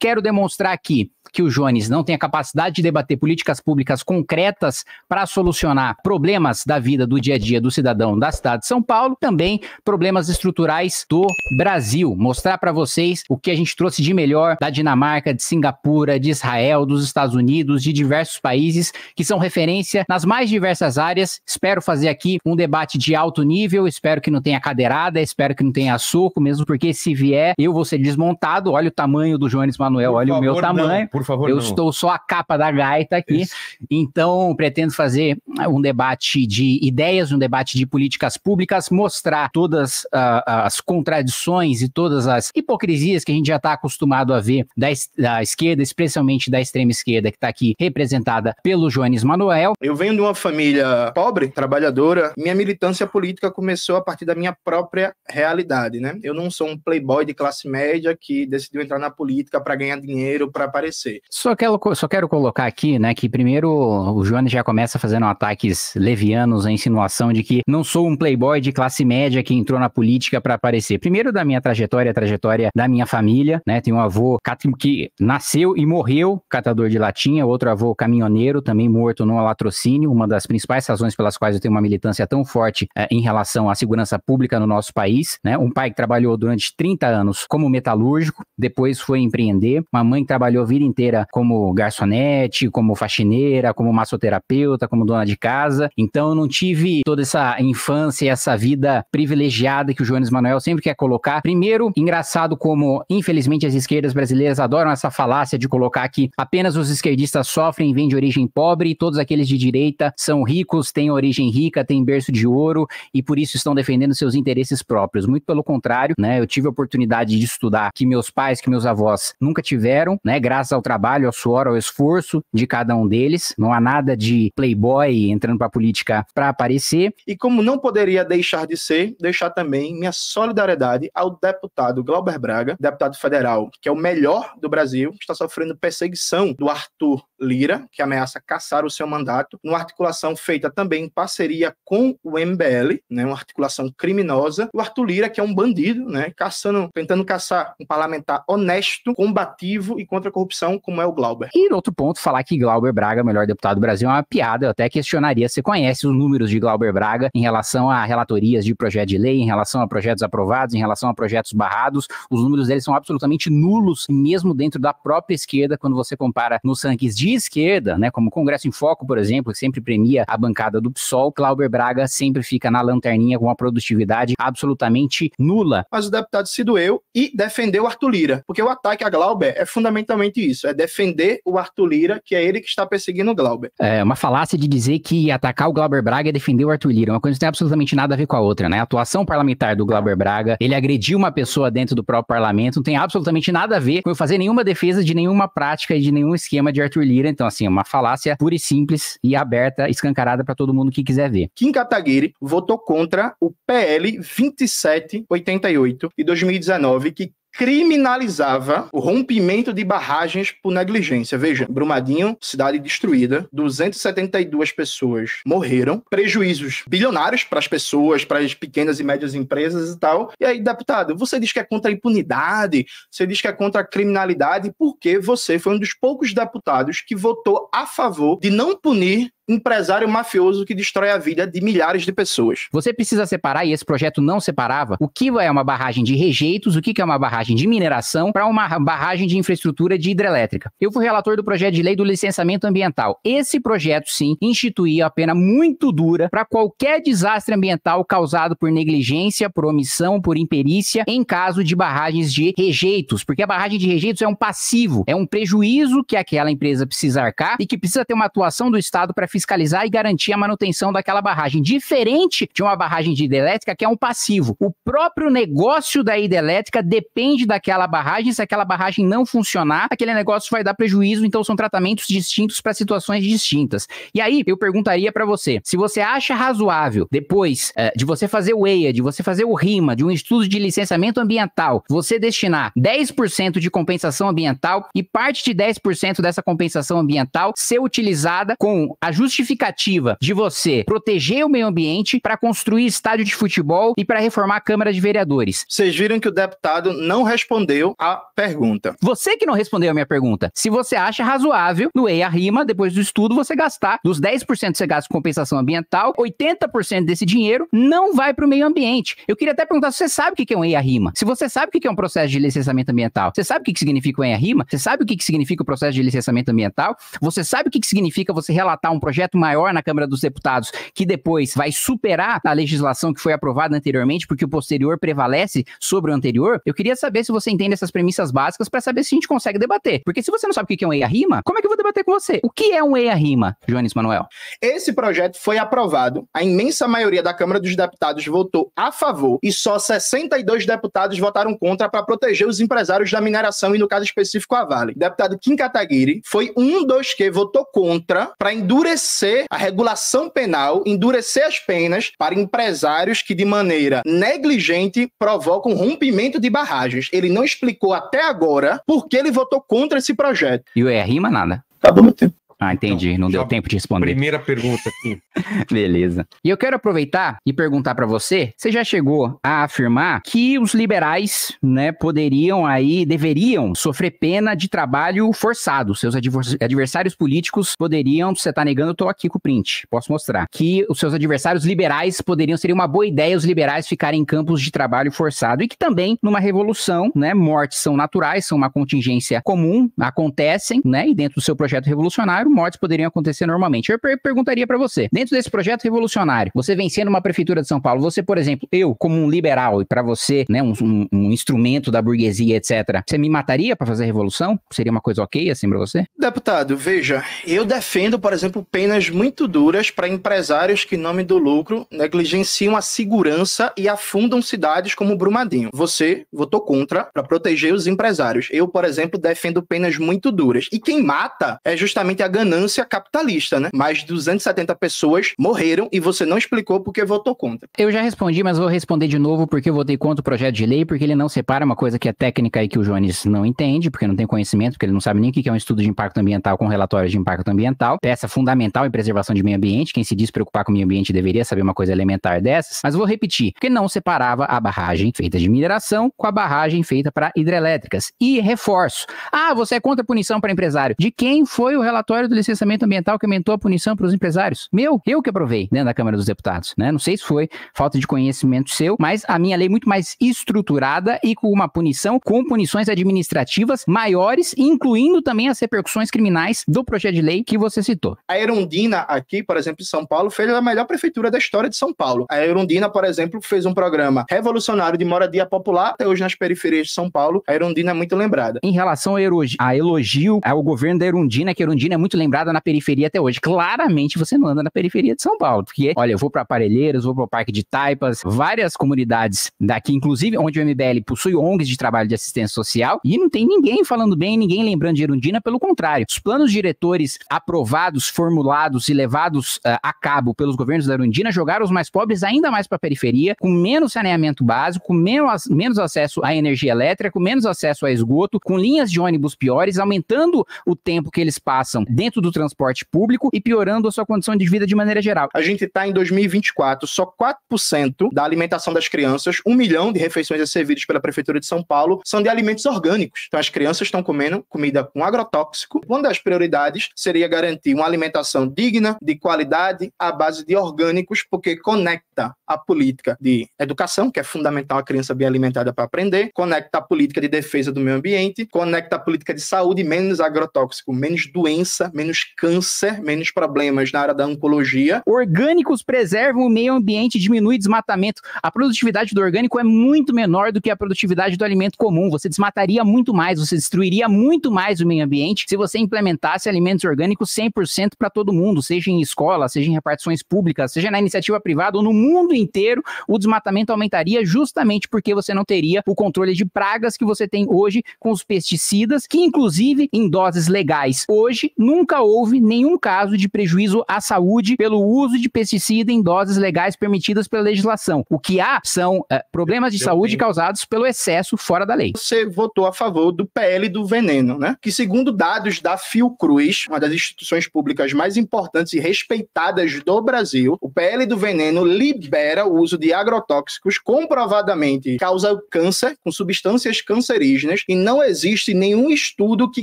quero demonstrar aqui? que o Jones não tem a capacidade de debater políticas públicas concretas para solucionar problemas da vida do dia a dia do cidadão da cidade de São Paulo, também problemas estruturais do Brasil. Mostrar para vocês o que a gente trouxe de melhor da Dinamarca, de Singapura, de Israel, dos Estados Unidos, de diversos países que são referência nas mais diversas áreas. Espero fazer aqui um debate de alto nível, espero que não tenha cadeirada, espero que não tenha soco, mesmo porque se vier eu vou ser desmontado. Olha o tamanho do Jones Manuel, olha favor, o meu tamanho. Não. Por favor, Eu não. estou só a capa da gaita aqui. Isso. Então, pretendo fazer um debate de ideias, um debate de políticas públicas, mostrar todas uh, as contradições e todas as hipocrisias que a gente já está acostumado a ver da, da esquerda, especialmente da extrema esquerda, que está aqui representada pelo Joanes Manuel. Eu venho de uma família pobre, trabalhadora. Minha militância política começou a partir da minha própria realidade, né? Eu não sou um playboy de classe média que decidiu entrar na política para ganhar dinheiro, para aparecer só quero, só quero colocar aqui, né, que primeiro o Jones já começa fazendo ataques levianos, a insinuação de que não sou um playboy de classe média que entrou na política para aparecer. Primeiro da minha trajetória, a trajetória da minha família, né? Tem um avô que nasceu e morreu catador de latinha, outro avô caminhoneiro, também morto num latrocínio, uma das principais razões pelas quais eu tenho uma militância tão forte eh, em relação à segurança pública no nosso país, né? Um pai que trabalhou durante 30 anos como metalúrgico, depois foi empreender, uma mãe que trabalhou a vida inteira como garçonete, como faxineira, como massoterapeuta, como dona de casa. Então eu não tive toda essa infância e essa vida privilegiada que o Jones Manuel sempre quer colocar. Primeiro, engraçado como, infelizmente, as esquerdas brasileiras adoram essa falácia de colocar que apenas os esquerdistas sofrem, vêm de origem pobre, e todos aqueles de direita são ricos, têm origem rica, têm berço de ouro e por isso estão defendendo seus interesses próprios. Muito pelo contrário, né? Eu tive a oportunidade de estudar que meus pais, que meus avós nunca tiveram, né? Graças ao ao trabalho, ao suor, ao esforço de cada um deles. Não há nada de playboy entrando para a política para aparecer. E como não poderia deixar de ser, deixar também minha solidariedade ao deputado Glauber Braga, deputado federal, que é o melhor do Brasil, que está sofrendo perseguição do Arthur Lira, que ameaça caçar o seu mandato, numa articulação feita também em parceria com o MBL, né, uma articulação criminosa. O Arthur Lira, que é um bandido, né, caçando, tentando caçar um parlamentar honesto, combativo e contra a corrupção cidadão como é o Glauber. E no outro ponto, falar que Glauber Braga, melhor deputado do Brasil, é uma piada. Eu até questionaria se conhece os números de Glauber Braga em relação a relatorias de projeto de lei, em relação a projetos aprovados, em relação a projetos barrados. Os números deles são absolutamente nulos, mesmo dentro da própria esquerda, quando você compara nos rankings de esquerda, né? Como o Congresso em Foco, por exemplo, que sempre premia a bancada do PSOL, Glauber Braga sempre fica na lanterninha com uma produtividade absolutamente nula. Mas o deputado se doeu e defendeu Arthur Lira, porque o ataque a Glauber é fundamentalmente isso isso, é defender o Arthur Lira, que é ele que está perseguindo o Glauber. É uma falácia de dizer que atacar o Glauber Braga é defender o Arthur Lira, uma coisa que não tem absolutamente nada a ver com a outra, né? A atuação parlamentar do Glauber Braga, ele agrediu uma pessoa dentro do próprio parlamento, não tem absolutamente nada a ver com eu fazer nenhuma defesa de nenhuma prática e de nenhum esquema de Arthur Lira. Então, assim, uma falácia pura e simples e aberta, escancarada para todo mundo que quiser ver. Kim Kataguiri votou contra o PL 2788 de 2019, que criminalizava o rompimento de barragens por negligência. Veja, Brumadinho, cidade destruída, 272 pessoas morreram, prejuízos bilionários para as pessoas, para as pequenas e médias empresas e tal. E aí, deputado, você diz que é contra a impunidade, você diz que é contra a criminalidade, porque você foi um dos poucos deputados que votou a favor de não punir empresário mafioso que destrói a vida de milhares de pessoas. Você precisa separar, e esse projeto não separava, o que é uma barragem de rejeitos, o que é uma barragem de mineração, para uma barragem de infraestrutura de hidrelétrica. Eu fui relator do projeto de lei do licenciamento ambiental. Esse projeto, sim, instituía a pena muito dura para qualquer desastre ambiental causado por negligência, por omissão, por imperícia, em caso de barragens de rejeitos, porque a barragem de rejeitos é um passivo, é um prejuízo que aquela empresa precisa arcar e que precisa ter uma atuação do Estado para fiscalizar fiscalizar e garantir a manutenção daquela barragem. Diferente de uma barragem de hidrelétrica, que é um passivo. O próprio negócio da hidrelétrica depende daquela barragem. Se aquela barragem não funcionar, aquele negócio vai dar prejuízo. Então, são tratamentos distintos para situações distintas. E aí, eu perguntaria para você: se você acha razoável, depois é, de você fazer o EIA, de você fazer o RIMA, de um estudo de licenciamento ambiental, você destinar 10% de compensação ambiental e parte de 10% dessa compensação ambiental ser utilizada com ajuste justificativa de você proteger o meio ambiente para construir estádio de futebol e para reformar a Câmara de Vereadores. Vocês viram que o deputado não respondeu à pergunta. Você que não respondeu a minha pergunta. Se você acha razoável, no EIA Rima, depois do estudo, você gastar dos 10% que você gasta com compensação ambiental, 80% desse dinheiro não vai para o meio ambiente. Eu queria até perguntar é se você sabe o que é um EIA Rima. Se você sabe o que é um processo de licenciamento ambiental, você sabe o que significa o EIA Rima? Você sabe o que significa o processo de licenciamento ambiental? Você sabe o que significa você relatar um processo projeto maior na Câmara dos Deputados, que depois vai superar a legislação que foi aprovada anteriormente, porque o posterior prevalece sobre o anterior, eu queria saber se você entende essas premissas básicas para saber se a gente consegue debater. Porque se você não sabe o que é um EIA-RIMA, como é que eu vou debater com você? O que é um EIA-RIMA, Joanes Manuel? Esse projeto foi aprovado, a imensa maioria da Câmara dos Deputados votou a favor e só 62 deputados votaram contra para proteger os empresários da mineração e, no caso específico, a Vale. deputado Kim Kataguiri foi um dos que votou contra para endurecer endurecer a regulação penal, endurecer as penas para empresários que, de maneira negligente, provocam rompimento de barragens. Ele não explicou até agora por que ele votou contra esse projeto. E o R rima nada. Acabou meu tempo. Ah, então, entendi. Então, não deu tempo de responder. Primeira pergunta aqui. Beleza. E eu quero aproveitar e perguntar para você, você já chegou a afirmar que os liberais, né, poderiam aí, deveriam sofrer pena de trabalho forçado. Seus adversários políticos poderiam, você tá negando, eu tô aqui com o print, posso mostrar. Que os seus adversários liberais poderiam, seria uma boa ideia os liberais ficarem em campos de trabalho forçado e que também numa revolução, né, mortes são naturais, são uma contingência comum, acontecem, né, e dentro do seu projeto revolucionário mortes poderiam acontecer normalmente. Eu perguntaria para você, dentro desse projeto revolucionário, você vencendo uma prefeitura de São Paulo, você, por exemplo, eu, como um liberal, e para você, né, um, um, um, instrumento da burguesia, etc., você me mataria para fazer revolução? Seria uma coisa ok assim para você? Deputado, veja, eu defendo, por exemplo, penas muito duras para empresários que, em nome do lucro, negligenciam a segurança e afundam cidades como Brumadinho. Você votou contra para proteger os empresários. Eu, por exemplo, defendo penas muito duras. E quem mata é justamente a ganância capitalista, né? Mais de 270 pessoas morreram e você não explicou porque votou contra. Eu já respondi, mas vou responder de novo porque eu votei contra o projeto de lei, porque ele não separa uma coisa que é técnica e que o Jones não entende, porque não tem conhecimento, porque ele não sabe nem o que é um estudo de impacto ambiental com relatórios de impacto ambiental, peça fundamental em preservação de meio ambiente. Quem se diz preocupar com o meio ambiente deveria saber uma coisa elementar dessas, mas vou repetir, porque não separava a barragem feita de mineração com a barragem feita para hidrelétricas. E reforço. Ah, você é contra a punição para empresário. De quem foi o relatório do licenciamento ambiental que aumentou a punição para os empresários. Meu, eu que aprovei dentro né, da Câmara dos Deputados, né? Não sei se foi falta de conhecimento seu, mas a minha lei é muito mais estruturada e com uma punição, com punições administrativas maiores, incluindo também as repercussões criminais do projeto de lei que você citou. A Erundina aqui, por exemplo, em São Paulo, fez a melhor prefeitura da história de São Paulo. A Erundina, por exemplo, fez um programa revolucionário de moradia popular, até hoje nas periferias de São Paulo, a Erundina é muito lembrada. Em relação a elogio ao governo da Erundina, que a Erundina é muito lembrada na periferia até hoje. Claramente você não anda na periferia de São Paulo, porque, olha, eu vou para Aparelheiros, vou para o Parque de Taipas, várias comunidades daqui, inclusive onde o MBL possui ONGs de trabalho de assistência social, e não tem ninguém falando bem, ninguém lembrando de Erundina, pelo contrário. Os planos diretores aprovados, formulados e levados uh, a cabo pelos governos da Erundina jogaram os mais pobres ainda mais para a periferia, com menos saneamento básico, com menos, menos acesso à energia elétrica, com menos acesso a esgoto, com linhas de ônibus piores, aumentando o tempo que eles passam dentro do transporte público e piorando a sua condição de vida de maneira geral. A gente está em 2024, só 4% da alimentação das crianças, um milhão de refeições a servidas pela Prefeitura de São Paulo, são de alimentos orgânicos. Então as crianças estão comendo comida com agrotóxico. Uma das prioridades seria garantir uma alimentação digna, de qualidade, à base de orgânicos, porque conecta a política de educação, que é fundamental a criança bem alimentada para aprender, conecta a política de defesa do meio ambiente, conecta a política de saúde, menos agrotóxico, menos doença, menos câncer, menos problemas na área da oncologia. Orgânicos preservam o meio ambiente, diminui desmatamento. A produtividade do orgânico é muito menor do que a produtividade do alimento comum. Você desmataria muito mais, você destruiria muito mais o meio ambiente se você implementasse alimentos orgânicos 100% para todo mundo, seja em escola, seja em repartições públicas, seja na iniciativa privada ou no mundo inteiro, o desmatamento aumentaria justamente porque você não teria o controle de pragas que você tem hoje com os pesticidas, que inclusive em doses legais hoje, num nunca houve nenhum caso de prejuízo à saúde pelo uso de pesticida em doses legais permitidas pela legislação. O que há são é, problemas de saúde causados pelo excesso fora da lei. Você votou a favor do PL do veneno, né? Que segundo dados da Fiocruz, uma das instituições públicas mais importantes e respeitadas do Brasil, o PL do veneno libera o uso de agrotóxicos comprovadamente causa câncer com substâncias cancerígenas e não existe nenhum estudo que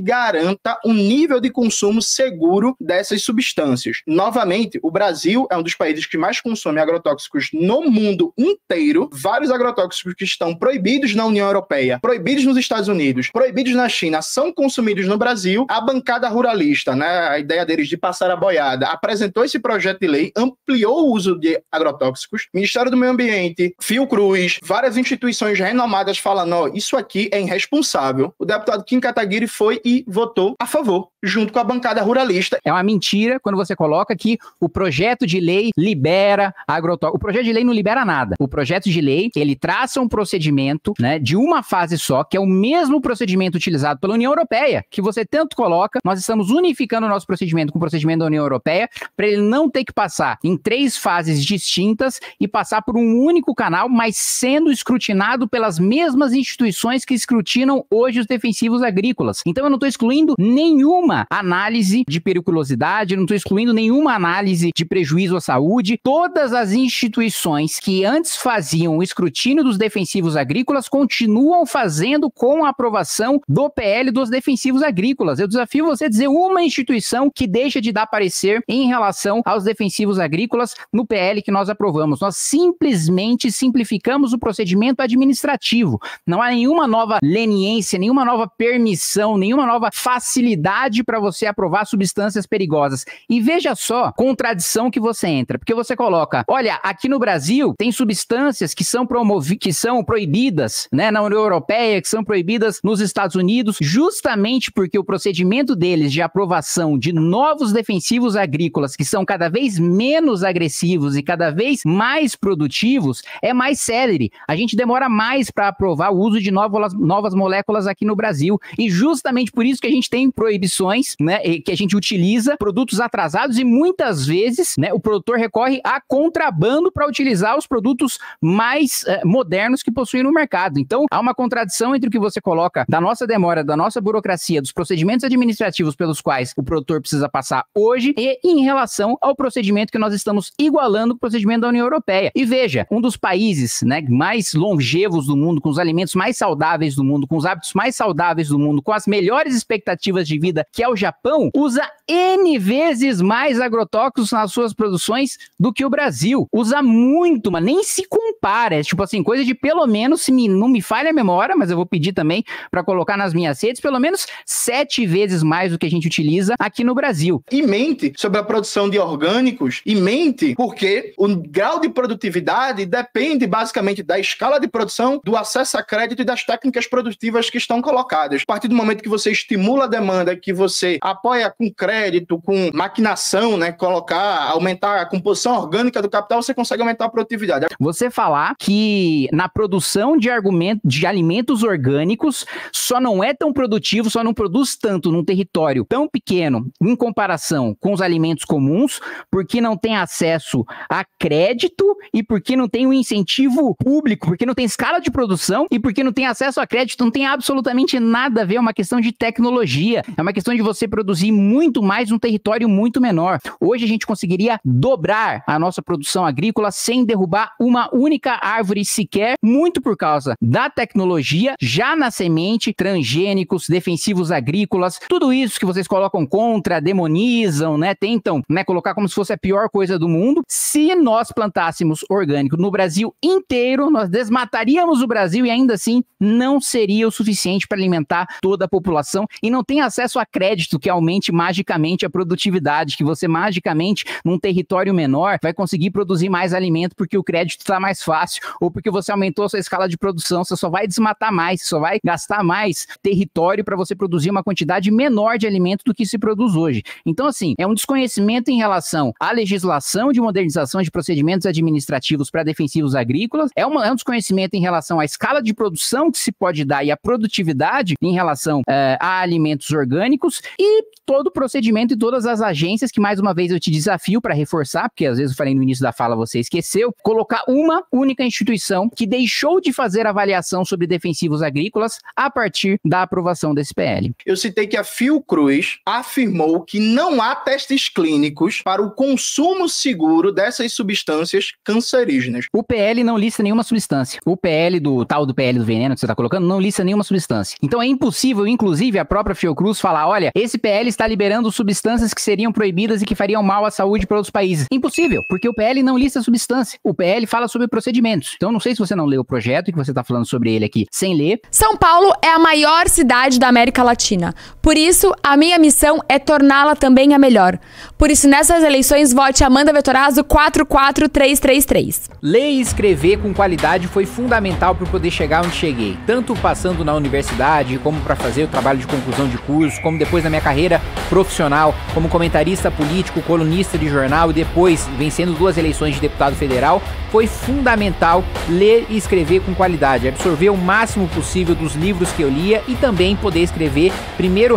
garanta um nível de consumo seguro dessas substâncias. Novamente, o Brasil é um dos países que mais consome agrotóxicos no mundo inteiro. Vários agrotóxicos que estão proibidos na União Europeia, proibidos nos Estados Unidos, proibidos na China, são consumidos no Brasil. A bancada ruralista, né, a ideia deles de passar a boiada, apresentou esse projeto de lei, ampliou o uso de agrotóxicos. Ministério do Meio Ambiente, Fiocruz, várias instituições renomadas falando: ó, isso aqui é irresponsável. O deputado Kim Kataguiri foi e votou a favor junto com a bancada ruralista. É uma mentira quando você coloca que o projeto de lei libera agrotóxico. O projeto de lei não libera nada. O projeto de lei, ele traça um procedimento, né, de uma fase só, que é o mesmo procedimento utilizado pela União Europeia, que você tanto coloca. Nós estamos unificando o nosso procedimento com o procedimento da União Europeia para ele não ter que passar em três fases distintas e passar por um único canal, mas sendo escrutinado pelas mesmas instituições que escrutinam hoje os defensivos agrícolas. Então eu não estou excluindo nenhum nenhuma análise de periculosidade, não estou excluindo nenhuma análise de prejuízo à saúde. Todas as instituições que antes faziam o escrutínio dos defensivos agrícolas continuam fazendo com a aprovação do PL dos defensivos agrícolas. Eu desafio você a dizer uma instituição que deixa de dar parecer em relação aos defensivos agrícolas no PL que nós aprovamos. Nós simplesmente simplificamos o procedimento administrativo. Não há nenhuma nova leniência, nenhuma nova permissão, nenhuma nova facilidade pede para você aprovar substâncias perigosas. E veja só contradição que você entra, porque você coloca, olha, aqui no Brasil tem substâncias que são promovidas, que são proibidas, né, na União Europeia, que são proibidas nos Estados Unidos, justamente porque o procedimento deles de aprovação de novos defensivos agrícolas que são cada vez menos agressivos e cada vez mais produtivos é mais célere. A gente demora mais para aprovar o uso de novas, novas moléculas aqui no Brasil e justamente por isso que a gente tem proibições né, que a gente utiliza produtos atrasados e muitas vezes, né, o produtor recorre a contrabando para utilizar os produtos mais eh, modernos que possuem no mercado. Então, há uma contradição entre o que você coloca da nossa demora, da nossa burocracia, dos procedimentos administrativos pelos quais o produtor precisa passar hoje e em relação ao procedimento que nós estamos igualando o procedimento da União Europeia. E veja, um dos países, né, mais longevos do mundo, com os alimentos mais saudáveis do mundo, com os hábitos mais saudáveis do mundo, com as melhores expectativas de vida que é o Japão, usa N vezes mais agrotóxicos nas suas produções do que o Brasil. Usa muito, mas nem se compara. É tipo assim, coisa de pelo menos, se me, não me falha a memória, mas eu vou pedir também para colocar nas minhas redes, pelo menos sete vezes mais do que a gente utiliza aqui no Brasil. E mente sobre a produção de orgânicos, e mente porque o grau de produtividade depende basicamente da escala de produção, do acesso a crédito e das técnicas produtivas que estão colocadas. A partir do momento que você estimula a demanda, que você você apoia com crédito, com maquinação, né? Colocar, aumentar a composição orgânica do capital, você consegue aumentar a produtividade. Você falar que na produção de, argumento, de alimentos orgânicos só não é tão produtivo, só não produz tanto num território tão pequeno em comparação com os alimentos comuns, porque não tem acesso a crédito e porque não tem um incentivo público, porque não tem escala de produção e porque não tem acesso a crédito, não tem absolutamente nada a ver, é uma questão de tecnologia, é uma questão de de você produzir muito mais num território muito menor. Hoje a gente conseguiria dobrar a nossa produção agrícola sem derrubar uma única árvore sequer, muito por causa da tecnologia já na semente, transgênicos, defensivos agrícolas, tudo isso que vocês colocam contra, demonizam, né? Tentam né, colocar como se fosse a pior coisa do mundo. Se nós plantássemos orgânico no Brasil inteiro, nós desmataríamos o Brasil e ainda assim não seria o suficiente para alimentar toda a população e não tem acesso a crédito crédito que aumente magicamente a produtividade, que você magicamente, num território menor, vai conseguir produzir mais alimento porque o crédito está mais fácil, ou porque você aumentou a sua escala de produção, você só vai desmatar mais, só vai gastar mais território para você produzir uma quantidade menor de alimento do que se produz hoje. Então, assim, é um desconhecimento em relação à legislação de modernização de procedimentos administrativos para defensivos agrícolas, é, uma, é um desconhecimento em relação à escala de produção que se pode dar e à produtividade em relação uh, a alimentos orgânicos e todo o procedimento e todas as agências que mais uma vez eu te desafio para reforçar, porque às vezes eu falei no início da fala, você esqueceu, colocar uma única instituição que deixou de fazer avaliação sobre defensivos agrícolas a partir da aprovação desse PL. Eu citei que a Fiocruz afirmou que não há testes clínicos para o consumo seguro dessas substâncias cancerígenas. O PL não lista nenhuma substância. O PL do tal do PL do veneno que você está colocando não lista nenhuma substância. Então é impossível, inclusive, a própria Fiocruz falar: olha, Austrália, esse PL está liberando substâncias que seriam proibidas e que fariam mal à saúde para outros países. Impossível, porque o PL não lista substância. O PL fala sobre procedimentos. Então não sei se você não leu o projeto e que você está falando sobre ele aqui sem ler. São Paulo é a maior cidade da América Latina. Por isso, a minha missão é torná-la também a melhor. Por isso, nessas eleições, vote Amanda Vetorazo 44333. Ler e escrever com qualidade foi fundamental para poder chegar onde cheguei, tanto passando na universidade, como para fazer o trabalho de conclusão de curso, como depois na minha carreira profissional, como comentarista político, colunista de jornal e depois vencendo duas eleições de deputado federal, foi fundamental ler e escrever com qualidade, absorver o máximo possível dos livros que eu lia e também poder escrever primeiro